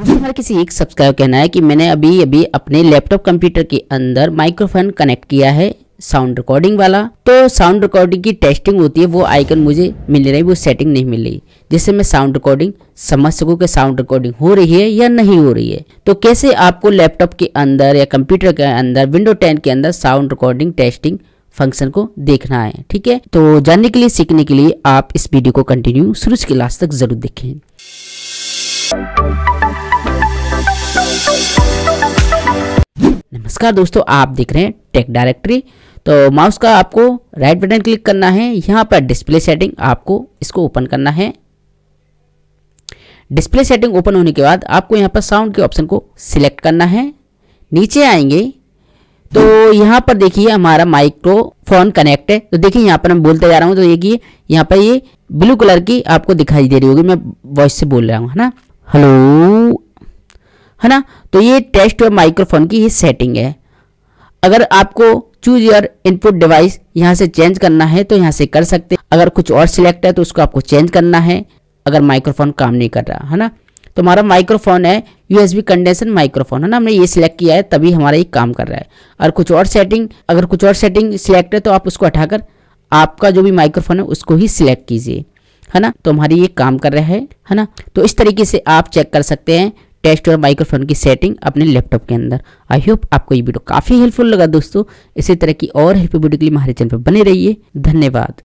दोस्तों हर किसी एक सब्सक्राइब कहना है कि मैंने अभी अभी अपने लैपटॉप कंप्यूटर के अंदर माइक्रोफोन कनेक्ट किया है साउंड रिकॉर्डिंग वाला तो साउंड रिकॉर्डिंग की टेस्टिंग होती है वो आइकन मुझे मिल रही वो सेटिंग नहीं मिल रही जिससे मैं साउंड रिकॉर्डिंग समझ सकूँ कि साउंड रिकॉर्डिंग हो रही है या नहीं हो रही है तो कैसे आपको लैपटॉप के अंदर या कंप्यूटर के अंदर विंडो टेन के अंदर साउंड रिकॉर्डिंग टेस्टिंग फंक्शन को देखना है ठीक है तो जानने के लिए सीखने के लिए आप इस वीडियो को कंटिन्यू शुरू के लास्ट तक जरूर देखें नमस्कार दोस्तों आप देख रहे हैं टेक डायरेक्टरी तो माउस का आपको राइट बटन क्लिक करना है यहाँ पर डिस्प्ले सेटिंग आपको इसको ओपन करना है डिस्प्ले सेटिंग ओपन होने के बाद आपको यहाँ पर साउंड के ऑप्शन को सिलेक्ट करना है नीचे आएंगे तो यहाँ पर देखिए हमारा माइक्रोफोन कनेक्ट है तो देखिए यहाँ पर मैं बोलते जा रहा हूँ तो देखिए यहाँ पर ये ब्लू कलर की आपको दिखाई दे रही होगी मैं वॉइस से बोल रहा हूँ है ना हेलो है ना तो ये टेस्ट और माइक्रोफोन की ही सेटिंग है अगर आपको चूज योर इनपुट डिवाइस यहाँ से चेंज करना है तो यहाँ से कर सकते हैं अगर कुछ और सिलेक्ट है तो उसको आपको चेंज करना है अगर माइक्रोफोन काम नहीं कर रहा है ना तो हमारा माइक्रोफोन है यूएसबी कंडेंसर माइक्रोफोन है ना हमने ये सिलेक्ट किया है तभी हमारा ये काम कर रहा है और कुछ और सेटिंग अगर कुछ और सेटिंग सिलेक्ट है तो आप उसको हटाकर आपका जो भी माइक्रोफोन है उसको ही सिलेक्ट कीजिए है ना तो हमारी ये काम कर रहा है है ना तो इस तरीके से आप चेक कर सकते हैं टेस्ट और माइक्रोफोन की सेटिंग अपने लैपटॉप के अंदर आई होप आपको ये वीडियो काफ़ी हेल्पफुल लगा दोस्तों इसी तरह की और हेल्पफुल वीडियो के लिए हमारे चैनल पर बने रहिए धन्यवाद